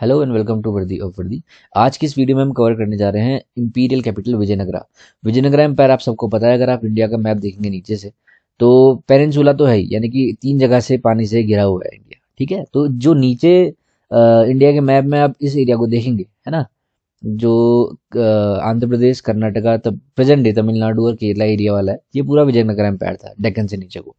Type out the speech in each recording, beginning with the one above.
hello and welcome to Wardi of Wardi आज की इस वीडियो में हम कवर करने जा रहे हैं imperial capital Vijayanagara Vijayanagara empire आप सबको पता है अगर आप इंडिया का मैप देखेंगे नीचे से तो पेरेंसूला तो है ही यानी कि तीन जगह से पानी से घिरा हुआ है इंडिया ठीक है तो जो नीचे आ, इंडिया के मैप में आप इस एरिया को देखेंगे है ना जो आंध्र प्रदेश कर्नाटका तब प्रेजेंट डे तमिलनाडु और केरला एरिया वाला है ये पूरा विजयनगर एम्पायर था डेक्कन से नीचे को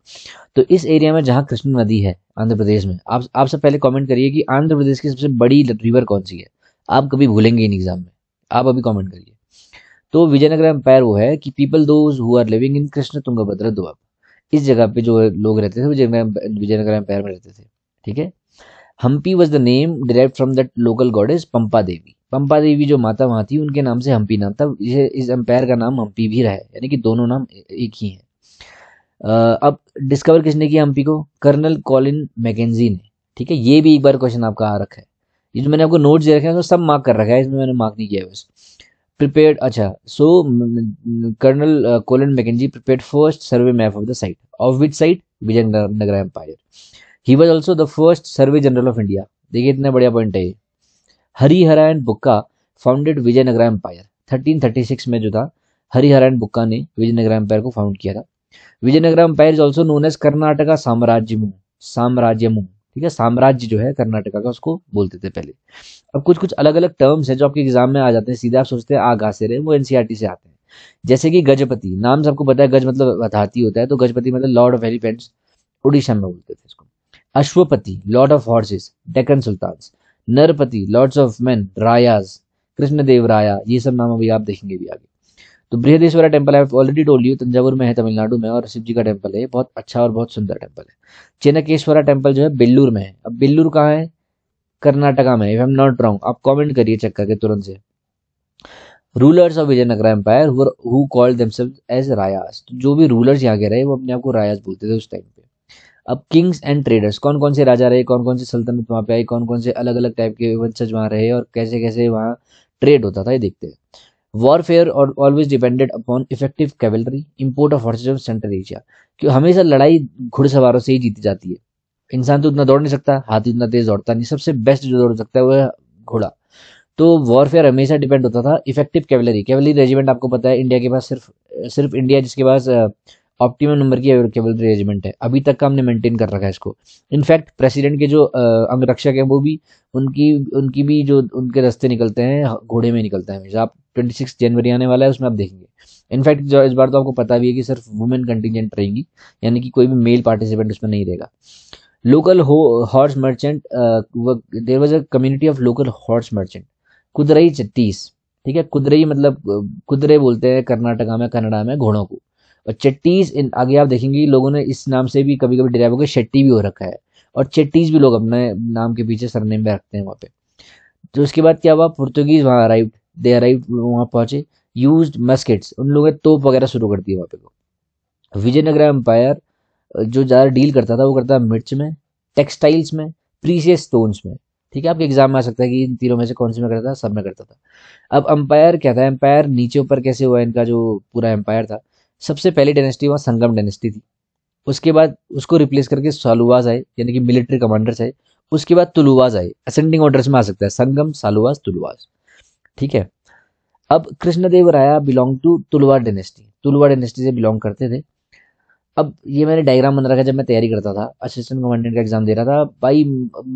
तो इस एरिया में जहाँ कृष्ण नदी है आंध्र प्रदेश में आप आप सब पहले कमेंट करिए कि आंध्र प्रदेश की सबसे बड़ी रिवर कौन सी है आप कभी भूलेंगे इन एग्जाम में आप अभी कॉमेंट करिए तो विजयनगर एम्पायर वो है कि people those who are living in Krishna Tungabhadra doab इस जगह पे जो लोग रहते थे विजयनगर विजयनगर एम्पायर में रहते थे ठीक है Hampi was the name derive from that local goddess Pampa Devi Pampa Devi जो माता वहाँ थी उनके नाम से हम्पी नाम था इसे इस एम्पायर का नाम हम्पी भी रहा है यानी कि दोनों नाम एक ही हैं अब डिस्कवर किसने किया हम्पी को कर्नल कॉलिन मैकेजी ने ठीक है ये भी एक बार क्वेश्चन आपका आ रखा है ये जो मैंने आपको नोट्स दे रखे हैं तो सब मार्क कर रखा है इसमें मैंने मार्क नहीं किया है बस प्रिपेयर अच्छा so colonel Colin Mackenzie prepare first survey map of the site of which site Vijayanagar empire he was also the first survey general of India देखिए इतना बढ़िया पॉइंट है Harihara and Bukka founded Vijayanagar empire 1336 में जो था हरिहरा बुक्का ने विजयनगर एम्पायर को फाउंड किया था Vijayanagar empire is also known as Karnataka साम्राज्य मुंह साम्राज्य मुंह ठीक है साम्राज्य जो है कर्नाटका का उसको बोलते थे पहले अब कुछ कुछ अलग अलग टर्म्स हैं जो आपके एग्जाम में आ जाते हैं सीधा आप सोचते हैं आगा से रहे वो एनसीआरटी e से आते हैं जैसे कि गजपति नाम सबको पता है गज मतलब हाथी होता है तो गजपति मतलब लॉर्ड ऑफ एलिफेंट्स उड़ीसा में बोलते थे इसको Ashwapati lord of horses Deccan sultan Narapati lords of men Rayas Krishnadeva Raya ये सब नाम अभी आप देखेंगे भी आगे तो Brihadeshwara temple I already told you Thanjavur में है तमिलनाडु में और शिव जी का टेम्पल है बहुत अच्छा और बहुत सुंदर टेम्पल है चेनकेश्वरा टेम्पल जो है बेल्लूर में है अब बेल्लूर कहाँ है कर्नाटका में if I am not wrong आप कॉमेंट करिए चेक करके तुरंत से rulers of Vijayanagar empire who called themselves as Rayas तो जो भी रूलर्स यहाँ के रहे वो अपने आप को रायास बोलते थे उस टाइम पे अब किंग्स एंड ट्रेडर्स कौन कौन से राजा रहे कौन कौन से सल्तनत वहाँ पे आई कौन कौन से अलग अलग टाइप के वंशज वहाँ रहे और कैसे कैसे वहाँ ट्रेड होता था ये देखते हैं वॉरफेयर और always depended upon effective cavalry import of horses of central Asia क्यों हमेशा लड़ाई घुड़सवारों से ही जीती जाती है इंसान तो उतना दौड़ नहीं सकता हाथी उतना तेज दौड़ता नहीं सबसे बेस्ट जो दौड़ सकता है वो है घोड़ा तो वॉरफेयर हमेशा डिपेंड होता था इफेक्टिव कैवलरी कैवलरी रेजिमेंट आपको पता है इंडिया के पास सिर्फ सिर्फ इंडिया जिसके पास ऑप्टिमम नंबर की अवेलेबल रेजिमेंट है अभी तक का हमने मेंटेन कर रखा है इसको इनफैक्ट प्रेसिडेंट के जो अंगरक्षक है वो भी उनकी उनकी भी जो उनके रास्ते निकलते हैं घोड़े में निकलते हैं हमेशा आप ट्वेंटी सिक्स जनवरी आने वाला है उसमें आप देखेंगे इनफैक्ट जो इस बार तो आपको पता भी है कि सिर्फ वुमेन कंटिजेंट रहेंगी यानी कि कोई भी मेल पार्टिसिपेंट उसमें नहीं रहेगा लोकल हो horse merchant there was a community of local horse merchant Kudirai Chettis ठीक है कुदरई मतलब कुदरे बोलते हैं कर्नाटका में कनाडा में घोड़ों को और चट्टीज इन आगे आप देखेंगे लोगों ने इस नाम से भी कभी कभी डिराइव होकर शेट्टी भी हो रखा है और चट्टीज भी लोग अपने नाम के पीछे सरनेम में रखते हैं वहाँ पे तो उसके बाद क्या हुआ पुर्तगीज वहाँ अराइव दे अराइव वहाँ पहुंचे यूज मस्केट्स उन लोगों ने तोप वगैरह शुरू कर दी वहाँ पे विजयनगर एम्पायर जो ज़्यादा डील करता था वो करता मिर्च में टेक्सटाइल्स में प्रीसियस स्टोन्स में ठीक है आपके एग्जाम में आ सकता है कि इन तीनों में से कौन से में करता था सब में करता था अब एम्पायर क्या था एम्पायर नीचे ऊपर कैसे हुआ इनका जो पूरा एम्पायर था सबसे पहली डायनेस्टी वहाँ संगम डायनेस्टी थी उसके बाद उसको रिप्लेस करके सालुवाज आए यानी कि मिलिट्री कमांडर्स आए उसके बाद तुलुवाज आए असेंडिंग ऑर्डर्स में आ सकता है संगम सालुवाज तुलुवाज ठीक है अब Krishnadeva Rai belong to Tuluva dynasty Tuluva dynasty से बिलोंग करते थे अब ये मैंने डायग्राम बना रखा जब मैं तैयारी करता था असिस्टेंट कमांडेंट का एग्जाम दे रहा था भाई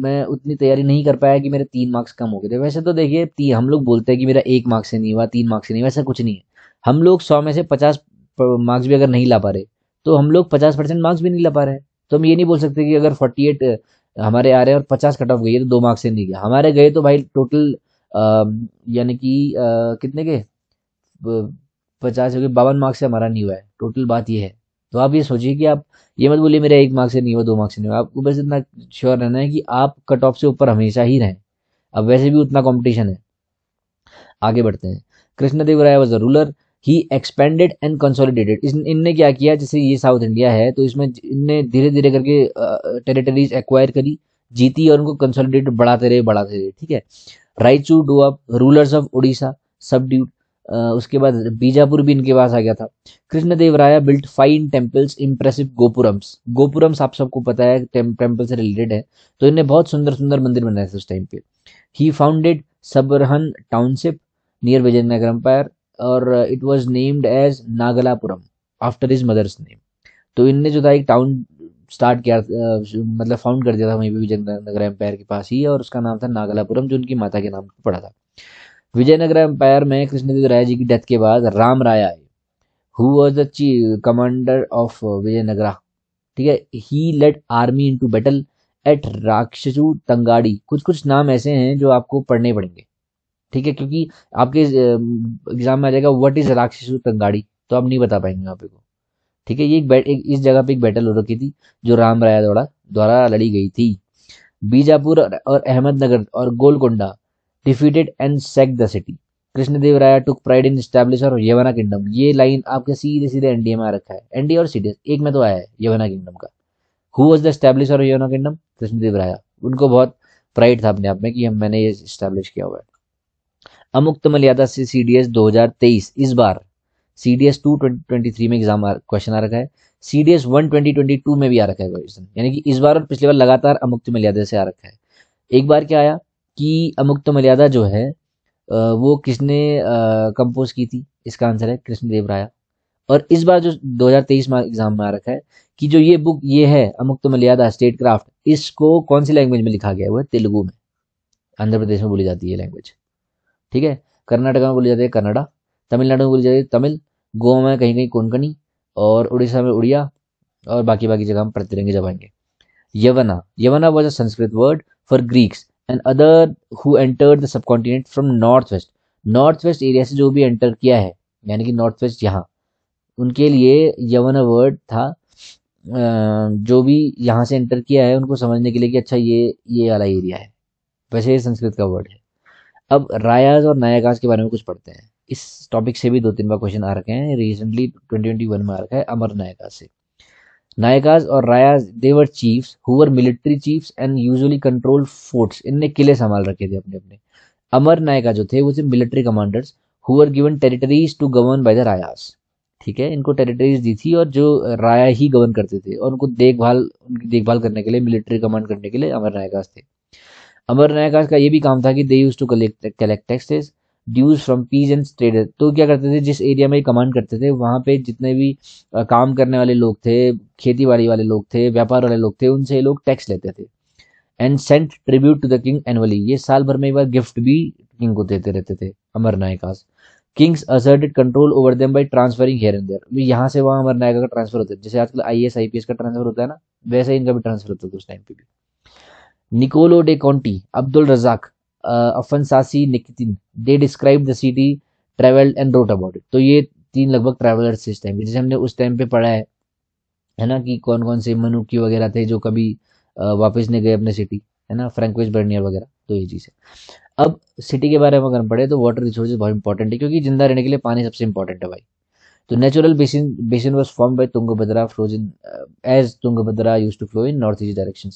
मैं उतनी तैयारी नहीं कर पाया कि मेरे तीन मार्क्स कम हो गए थे वैसे तो देखिए हम लोग बोलते हैं कि मेरा एक मार्क्स से नहीं हुआ तीन मार्क्स से नहीं हुआ ऐसा कुछ नहीं है हम लोग सौ में से पचास मार्क्स भी अगर नहीं ला पा रहे तो हम लोग पचास परसेंट मार्क्स भी नहीं ला पा रहे तो हम ये नहीं बोल सकते कि अगर फोर्टी एट हमारे आ रहे हैं और पचास कट ऑफ गई है तो दो मार्क्स से नहीं गए हमारे गए तो भाई टोटल यानी कि कितने के पचास हो गए बावन मार्क्स से हमारा नहीं हुआ है टोटल बात ये है तो आप ये सोचिए कि आप ये मत बोलिए मेरा एक मार्क्स से नहीं हुआ दो मार्क्स से नहीं हुआ आपको बस इतना श्योर रहना है कि आप कट ऑफ से ऊपर हमेशा ही रहें अब वैसे भी उतना कॉम्पिटिशन है आगे बढ़ते हैं Krishnadeva Rai was a ruler he expanded and consolidated इनने क्या किया जैसे ये साउथ इंडिया है तो इसमें इनने धीरे धीरे करके टेरिटरीज एक्वायर करी जीती और उनको कंसोलिडेट बढ़ाते रहे बढ़ाते रहे ठीक है Raichur doab rulers of Orissa subdued उसके बाद बीजापुर भी इनके पास आ गया था Krishnadeva Rai built fine temples impressive gopurams gopurams आप सबको पता है टेम्पल से रिलेटेड है तो इन्हें बहुत सुंदर सुंदर मंदिर बनाए थे उस टाइम पे ही founded suburban township near Vijayanagar empire और it was named as Nagalapuram after his mother's name तो इनने जो था एक टाउन स्टार्ट किया मतलब फाउंड कर दिया था वहीं पर विजयनगर एम्पायर के पास ही और उसका नाम था नागलापुरम जो उनकी माता के नाम पड़ा था विजयनगर एम्पायर में कृष्णदेव राय जी की डेथ के बाद राम राय आए who was the commander of Vijayanagara ठीक है he led army into battle at Rakshasi Tangadi कुछ कुछ नाम ऐसे हैं जो आपको पढ़ने पड़ेंगे ठीक है क्योंकि आपके एग्जाम में आ जाएगा व्हाट इज राक्षस तंगाड़ी तो आप नहीं बता पाएंगे यहाँ पे को ठीक है ये एक, एक इस जगह पे एक बैटल हो रखी थी जो राम राय द्वारा द्वारा लड़ी गई थी बीजापुर और अहमदनगर और Golconda defeated and sacked the city Krishnadeva Rai took pride in establisher Yavana kingdom ये लाइन आपके सीधे सीधे एनडीए में आ रखा है एनडीए और सीडीएस एक में तो आया है यवना किंगडम का who was the establisher Yavana kingdom Krishnadeva राय उनको बहुत प्राइड था अपने आप में कि हम मैंने ये स्टैब्लिश किया हुआ है अमुक्त मर्यादा से सी डी एस दो हजार तेईस इस बार C D S two twenty twenty three में एग्जाम क्वेश्चन आ रखा है C D S one twenty twenty two में भी आ रखा है क्वेश्चन यानी कि इस बार और पिछली बार लगातार अमुक्त मर्यादा से आ रखा है एक बार क्या आया कि अमुक्त मर्यादा जो है वो किसने कंपोज की थी इसका आंसर है कृष्णदेव राय और इस बार जो 2023 में एग्जाम में आ रखा है कि जो ये बुक ये है अमुक्त मर्यादा स्टेट क्राफ्ट इसको कौन सी लैंग्वेज में लिखा गया हुआ है तेलुगु में आंध्र प्रदेश में बोली जाती है लैंग्वेज ठीक है कर्नाटका में बोली जाती है कन्नडा तमिलनाडु में बोली जाती है तमिल गोवा में कहीं कहीं कोंकणी और उड़ीसा में उड़िया और बाकी बाकी जगह हम प्रतिरंगे रहेंगे जब आएंगे Yavana Yavana was a Sanskrit word for Greeks and other who entered the continent from north west north west area से जो भी एंटर किया है यानी कि नॉर्थ वेस्ट यहाँ उनके लिए यवना वर्ड था जो भी यहाँ से एंटर किया है उनको समझने के लिए कि अच्छा ये ये वाला एरिया है वैसे ये संस्कृत का वर्ड है अब रायाज और नायागाज के बारे में कुछ पढ़ते हैं इस टॉपिक से भी दो तीन बार क्वेश्चन आ रखे हैं रिसेंटली ट्वेंटी ट्वेंटी वन में आ रखा है अमर नायागाज से नायकाज और Rayas they were chiefs who were military chiefs and usually control forts इनने किले संभाल रखे थे अपने अपने अमर नायका जो थे वो थे military commanders who were given territories to govern by the Rayas ठीक है इनको टेरिटरीज दी थी और जो राया ही गवर्न करते थे और उनको देखभाल उनकी देखभाल करने के लिए मिलिट्री कमांड करने के लिए अमर नायकाज थे अमर नायक का ये भी काम था कि they use to collect collect taxes dues from peas and trader तो क्या करते थे जिस एरिया में कमांड करते थे वहाँ पे जितने भी काम करने वाले लोग थे खेती बाड़ी वाले लोग थे व्यापार वाले लोग थे उनसे लोग टैक्स लेते थे and sent tribute to the king annually ये साल भर में एक बार गिफ्ट भी किंग को देते रहते थे Amara Nayakas kings asserted control over them by transferring here and there यहाँ से वहाँ अमर नायका का ट्रांसफर होता है जैसे आजकल I S I P S का ट्रांसफर होता है ना वैसे इनका भी ट्रांसफर होता था उस टाइम पे भी Nicolo de Conti Abdul Razzaq अफन Afansasi Nikitin, they described the city, traveled and wrote about तो ये तीन लगभग ट्रैवलर्स इस टाइम जैसे हमने उस टाइम पे पढ़ा है है ना कि कौन कौन से मनुकी वगैरह थे जो कभी uh, वापस नहीं गए अपने सिटी है ना फ्रेंकवेज बर्नियर वगैरह तो ये चीज़ है अब सिटी के बारे में अगर पढ़े तो वाटर रिसोर्सेज बहुत इंपॉर्टेंट है क्योंकि जिंदा रहने के लिए पानी सबसे इंपॉर्टेंट है भाई तो natural basin basin was form by Tungabhadra flows in as Tungabhadra use to flow in north east direction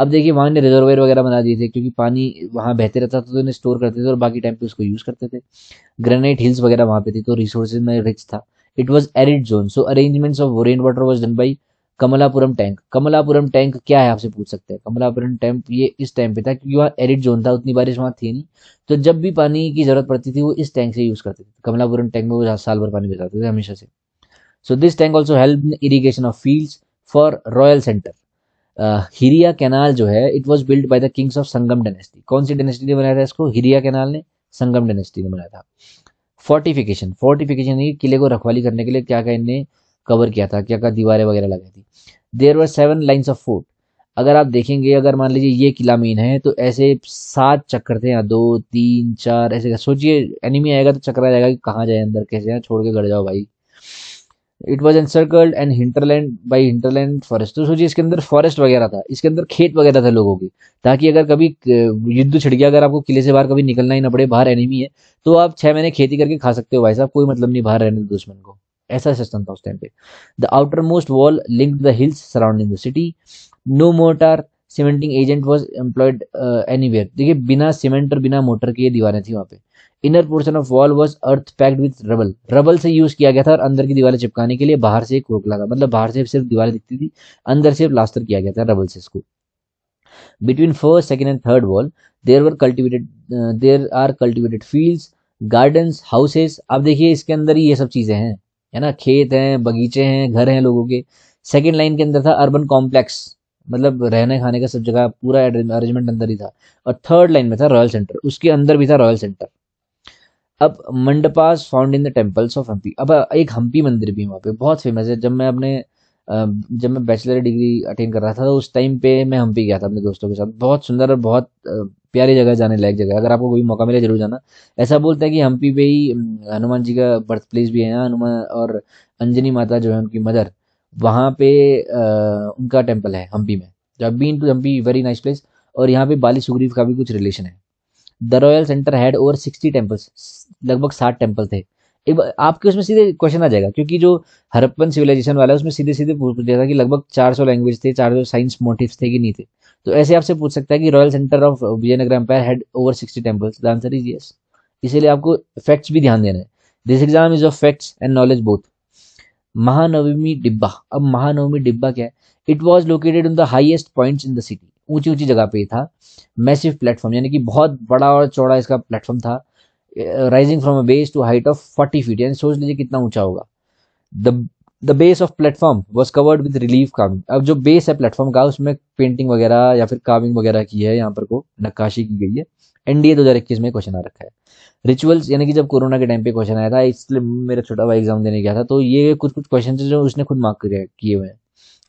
अब देखिए वहाँ ने रिजर्वेयर वगैरह बना दिए थे क्योंकि पानी वहाँ बहते रहता था तो इन्हें स्टोर करते थे और बाकी टाइम पे उसको यूज़ करते थे ग्रेनाइट हिल्स वगैरह वहाँ पे थी तो रिसोर्स में रिच था it was arid zone so arrangements of rain water was done by Kamalapuram tank Kamalapuram tank क्या है आपसे पूछ सकते हैं कमलापुरम टैंक ये इस टाइम पे था क्योंकि वहाँ एरिड जोन था उतनी बारिश वहाँ थी नहीं तो जब भी पानी की जरूरत पड़ती थी वो इस टैंक से यूज़ करते थे कमलापुरम टैंक में वो साल भर पानी बचाते थे हमेशा से so this tank also help irrigation of field for royal centre Hiriya uh, canal जो है it was build by the kings of Sangam dynasty कौन सी डेनेस्टी ने बनाया था इसको हिरिया कैनाल ने संगम डेनेस्टी ने बनाया था फोर्टिफिकेशन फोर्टिफिकेशन किले को रखवाली करने के लिए क्या क्या इनने कवर किया था क्या क्या दीवारें वगैरह लगाई थी there were seven lines of fort अगर आप देखेंगे अगर मान लीजिए ये किला मीन है तो ऐसे सात चक्कर थे यहाँ दो तीन चार ऐसे सोचिए एनिमी आएगा तो चक्कर आ जाएगा कि कहाँ जाए अंदर कैसे जाए छोड़ के गड़ जाओ भाई it was encircled and hinterland by hinterland forest तो सोचिए इसके अंदर फॉरेस्ट वगैरह था इसके अंदर खेत वगैरह था लोगों की ताकि अगर कभी युद्ध छिड़ गया अगर आपको किले से बाहर कभी निकलना ही ना पड़े बाहर एनिमी है तो आप छह महीने खेती करके खा सकते हो भाई साहब कोई मतलब नहीं बाहर रहने दुश्मन को ऐसा सिस्टम था उस टाइम पे the outermost wall link the hills surrounding the city no mortar cementing agent was employed anywhere देखिए बिना सीमेंट और बिना मोटर की ये दीवारें थी वहाँ पे inner portion of wall was earth packed with rubble rubble से यूज किया गया था और अंदर की दीवारें चिपकाने के लिए बाहर से एक रोक लगा मतलब बाहर से सिर्फ दीवारें दिखती थी अंदर से प्लास्टर किया गया था रबल से इसको between first second and third wall there were cultivated there are cultivated field fields houses आप देखिए इसके अंदर ही ये सब चीजें हैं है ना खेत हैं बगीचे हैं घर हैं लोगों के सेकेंड लाइन के अंदर था अर्बन कॉम्प्लेक्स मतलब रहने खाने का सब जगह पूरा अरेंजमेंट अंदर ही था और थर्ड लाइन में था रॉयल सेंटर उसके अंदर भी था रॉयल सेंटर अब mandapas found in the temples of Hampi अब एक हम्पी मंदिर भी वहाँ पे बहुत फेमस है जब मैं अपने जब मैं बैचलर डिग्री अटेंड कर रहा था तो उस टाइम पे मैं हम्पी गया था अपने दोस्तों के साथ बहुत सुंदर और बहुत प्यारी जगह जाने लायक जगह अगर आपको कोई मौका मिले जरूर जाना ऐसा बोलते हैं कि हम्पी पे ही हनुमान जी का बर्थ प्लेस भी है यहाँ हनुमान और अंजनी माता जो है उनकी मदर वहाँ पे उनका टेम्पल है हम्पी में जो been to Hampi very nice place और यहाँ पे बाली सुग्रीव का भी कुछ रिलेशन है the royal centre had over sixty temples लगभग साठ टेम्पल थे एक आपके उसमें सीधे क्वेश्चन आ जाएगा क्योंकि जो हरप्पन सिविलाइजेशन वाला है उसमें सीधे सीधे पूछ दिया था कि लगभग 400 लैंग्वेज थे 400 साइंस मोटिव्स थे कि नहीं थे तो ऐसे आपसे पूछ सकता है कि royal centre of Vijayanagar empire had over 60 temples the answer is yes इसीलिए आपको फैक्ट्स भी ध्यान देना है this exam is of facts and knowledge both Mahanavami Dibba अब महानवमी डिब्बा क्या है it was located in the highest point in the city ऊंची ऊंची जगह पे था मैसिव प्लेटफॉर्म यानी कि बहुत बड़ा और चौड़ा इसका प्लेटफॉर्म था rising from a base to height of forty feet यानी सोच लीजिए कितना ऊंचा होगा the the base of platform was covered with relief carving अब जो बेस है प्लेटफॉर्म का उसमें पेंटिंग वगैरह या फिर काविंग वगैरह की है यहाँ पर को नक्काशी की गई है एनडीए दो हजार इक्कीस में क्वेश्चन आ रखा है रिचुअल्स यानी कि जब कोरोना के टाइम पे क्वेश्चन आया था इसलिए मेरा छोटा भाई एग्जाम देने गया था तो ये कुछ कुछ क्वेश्चन जो उसने खुद मार्क किए हुए हैं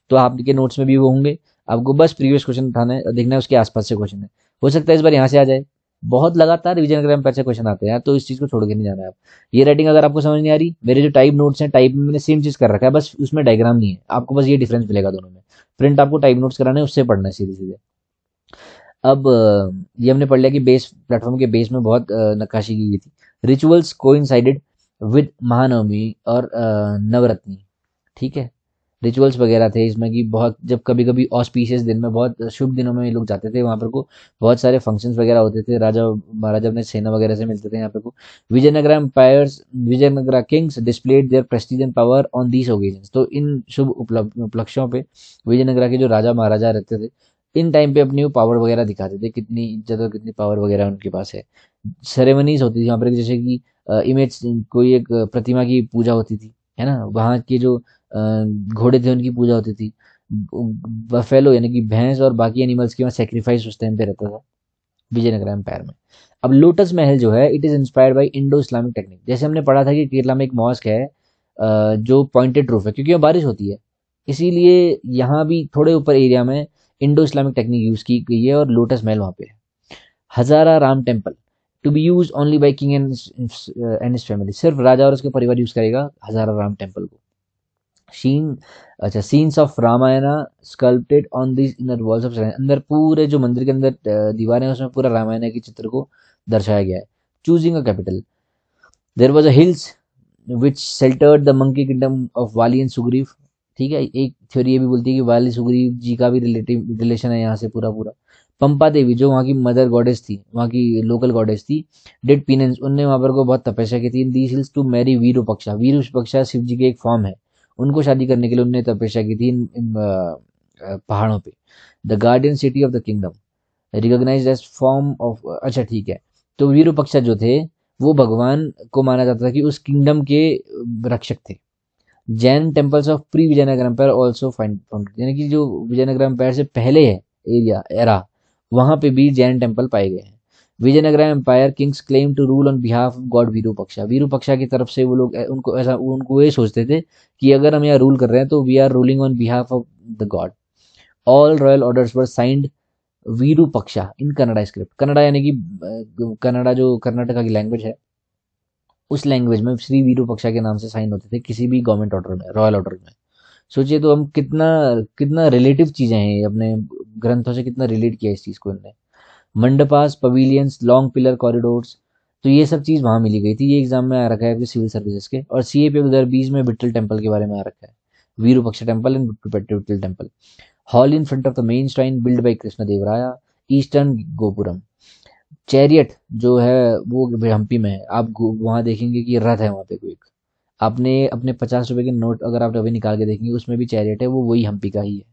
तो आपके नोट्स में भी वो होंगे आपको बस प्रीवियस क्वेश्चन उठाने देखना है उसके आसपास से क्वेश्चन है हो सकता है इस बार यहाँ से आ जाए बहुत लगातार रिविजन अगर पैसे क्वेश्चन आते हैं तो इस चीज़ को छोड़ के नहीं जाना है आप ये राइटिंग अगर आपको समझ नहीं आ रही मेरे जो टाइप नोट्स हैं टाइप में मैंने सेम चीज़ कर रखा है बस उसमें डायग्राम नहीं है आपको बस ये डिफरेंस मिलेगा दोनों में प्रिंट आपको टाइप नोट्स कराने उससे पढ़ना है सीधे सीधे अब ये हमने पढ़ लिया कि बेस प्लेटफॉर्म के बेस में बहुत नक्काशी की गई थी रिचुअल्स को विद महानवमी और नवरत्नी ठीक है रिचुअल्स वगैरह थे इसमें कि बहुत जब कभी कभी ऑस्पीशियस दिन में बहुत शुभ दिनों में लोग जाते थे वहाँ पर को बहुत सारे फंक्शंस वगैरह होते थे राजा महाराजा अपने सेना वगैरह से मिलते थे यहाँ पर को Vijayanagar empires Vijayanagar kings displayed their prestige and power on these occasion तो इन शुभ उपलक्ष्यों पर विजयनगर के जो राजा महाराजा रहते थे इन टाइम पे अपनी वो पावर वगैरह दिखाते थे कितनी इज्जत और कितनी पावर वगैरह उनके पास है सेरेमनीज होती थी यहाँ पर जैसे कि इमेज कोई एक प्रतिमा की पूजा होती थी है ना वहाँ के जो घोड़े थे उनकी पूजा होती थी बफेलो यानी कि भैंस और बाकी एनिमल्स की वहाँ सेक्रीफाइस उस टाइम पे रहता था विजयनगर एम्पायर में अब लोटस महल जो है it is inspired by Indo Islamic technique जैसे हमने पढ़ा था कि केरला में एक मॉस्क है जो पॉइंटेड रूफ है क्योंकि वहाँ बारिश होती है इसीलिए यहाँ भी थोड़े ऊपर एरिया में इंडो इस्लामिक टेक्निक यूज़ की गई है और लोटस महल वहाँ पे है Hazara Rama temple to be use only by king and and family सिर्फ राजा और उसके परिवार यूज करेगा हजारा राम टेम्पल को शीन अच्छा scenes of Ramayana sculpted on this inner walls of अंदर पूरे जो मंदिर के अंदर दीवारें हैं उसमें पूरा रामायणा के चित्र को दर्शाया गया है choosing a capital there was a hills which sheltered the monkey kingdom of Vali and Sugriva ठीक है एक थ्योरी ये भी बोलती है कि वाली सुग्रीव जी का भी रिलेटिव रिलेशन है यहाँ से पूरा पूरा पंपा देवी जो वहाँ की मदर गॉडेस थी वहाँ की लोकल गॉडेस थी डेड पीनेंस उनने वहाँ पर को बहुत तपस्या की थी in these hills to marry Virupaksha Virupaksha Shiva ji के एक फॉर्म है उनको शादी करने के लिए उनने तपस्या की थी इन, इन पहाड़ों पे the guardian city of the kingdom recognise as form of अच्छा ठीक है तो वीरूपक्षा जो थे वो भगवान को माना जाता था कि उस किंगडम के रक्षक थे Jain temples of pre Vijayanagar empire also find यानी कि जो विजयनगर एम्पायर से पहले है एरिया एरा वहां पे भी जैन टेम्पल पाए गए हैं Vijayanagar empire kings claim to rule on behalf of god Virupaksha Virupaksha की तरफ से वो लोग उनको ऐसा उनको ये सोचते थे कि अगर हम यहाँ रूल कर रहे हैं तो we are ruling on behalf of the god all royal orders were signed Virupaksha in Kannada script Kannada यानी कि कनाडा जो कर्नाटका की लैंग्वेज है उस लैंग्वेज में श्री वीरूपक्षा के नाम से साइन होते थे किसी भी गवर्नमेंट ऑर्डर में रॉयल ऑर्डर में सोचिए तो हम कितना कितना रिलेटिव चीज़ें हैं अपने ग्रंथों से कितना रिलेट किया इस चीज़ को इनने mandapas pavilions long pillar corridors तो ये सब चीज़ वहां मिली गई थी ये एग्जाम में आ रखा है सिविल सर्विसेज के और सी ए पी दो हज़ार बीस में विट्ठल टेम्पल के बारे में आ रखा है Virupaksha temple and Vitthal temple hall in front of the main shrine build by Krishna Devaraya eastern gopuram chariot जो है वो हम्पी में है आप वहां देखेंगे कि रथ है वहां पे कोई आपने अपने पचास रुपए के नोट अगर आप रवि निकाल के देखेंगे उसमें भी चैरिट है वो वही हम्पी का ही है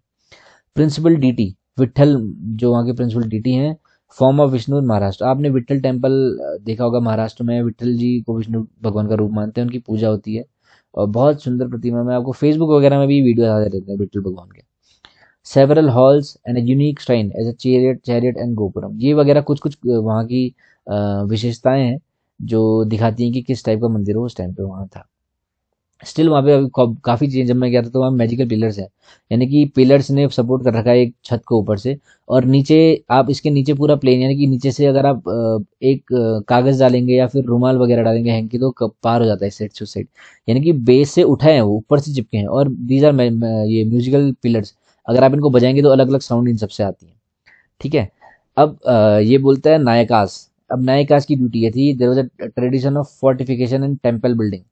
प्रिंसिपल डीटी विठल जो वहाँ के प्रिंसिपल डीटी हैं फॉर्म ऑफ विष्णु महाराष्ट्र आपने विठल टेम्पल देखा होगा महाराष्ट्र में विठल जी को विष्णु भगवान का रूप मानते हैं उनकी पूजा होती है और बहुत सुंदर प्रतिमा में आपको फेसबुक वगैरह में भी वीडियो आते रहते हैं विठल भगवान के several halls and a unique shrine as a chariot chariot and gopuram ये वगैरह कुछ कुछ वहाँ की विशेषताएं हैं जो दिखाती हैं कि किस टाइप का मंदिर हो उस टाइम पे वहाँ था स्टिल वहाँ पे काफ़ी चीज़ें जब मैं गया था तो वहाँ मैजिकल पिलर्स है यानी कि पिलर्स ने सपोर्ट कर रखा है एक छत को ऊपर से और नीचे आप इसके नीचे पूरा प्लेन यानी कि नीचे से अगर आप एक कागज़ डालेंगे या फिर रुमाल वगैरह डालेंगे हैंग की तो पार हो जाता है सेट टू सेट यानी कि बेस से उठाए हैं वो ऊपर से चिपके हैं और दीज आर ये म्यूजिकल पिलर्स अगर आप इनको बजाएंगे तो अलग अलग साउंड इन सबसे आती है ठीक है अब ये बोलता है नायकास अब नायकास की ड्यूटी ये थी there was a tradition of fortification and temple building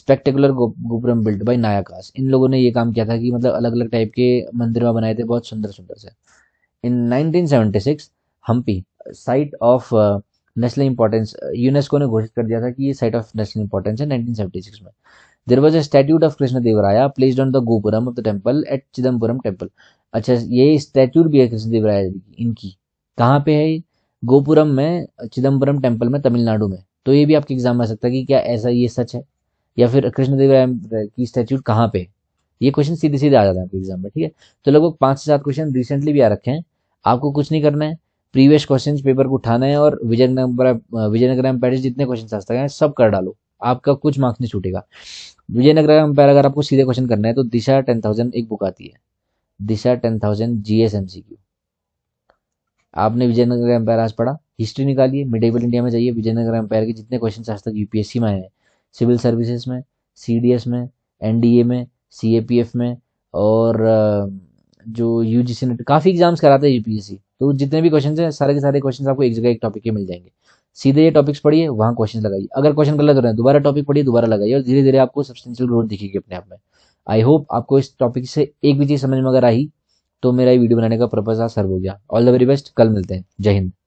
spectacular gopuram build by Nayakas इन लोगों ने ये काम किया था कि मतलब अलग अलग टाइप के मंदिर वहाँ बनाए थे बहुत सुंदर सुंदर से in nineteen Hampi site of national importance UNESCO ने घोषित कर दिया था कि ये साइट ऑफ नेशनल इंपॉर्टेंस है 1976 में there was a statute of Krishna Devaraya placed on the gopuram of the temple at Chidambaram temple अच्छा ये स्टैट्यूट भी है कृष्ण देवराया इनकी कहाँ पे है गोपुरम में चिदम्बरम टेम्पल में तमिलनाडु में तो ये भी आपके एग्जाम में आ सकता है कि क्या ऐसा ये सच है या फिर कृष्णदेव राय की स्टैच्यूट कहाँ पे ये क्वेश्चन सीधे सीधे आ जाते हैं आपके एग्जाम में ठीक है तो लगभग पांच से सात क्वेश्चन रिसेंटली भी आ रखे हैं आपको कुछ नहीं करना है प्रीवियस क्वेश्चन पेपर को उठाना है और विजयनगर विजयनगर एम्पायर जितने क्वेश्चन आज तक हैं सब कर डालो आपका कुछ मार्क्स नहीं छूटेगा विजयनगर एम्पायर अगर आपको सीधे क्वेश्चन करना है तो दिशा टेन थाउजेंड एक बुक आती है Disha ten thousand G S M C Q आपने विजयनगर एम्पायर आज पढ़ा हिस्ट्री निकालिए मिडेबल इंडिया में जाइए विजयनगर एम्पायर के जितने क्वेश्चन आज तक यूपीएससी में आए हैं सिविल सर्विसेज में सी में एन में सी में और जो यू जी सी नेट काफ़ी एग्जाम्स कराते हैं यूपीएससी तो जितने भी क्वेश्चन हैं सारे के सारे क्वेश्चन आपको एक जगह एक टॉपिक के मिल जाएंगे सीधे ये टॉपिक्स पढ़िए वहाँ क्वेश्चन लगाइए अगर क्वेश्चन गलत हो रहे हैं दोबारा टॉपिक पढ़िए दोबारा लगाइए और धीरे धीरे आपको सब्सटेंशियल ग्रोथ दिखेगी अपने आप में आई होप आपको इस टॉपिक से एक भी चीज़ समझ में अगर आई तो मेरा ये वीडियो बनाने का पर्पज़ आज सर्व हो गया ऑल द वेरी बेस्ट कल मिलते हैं जय हिंद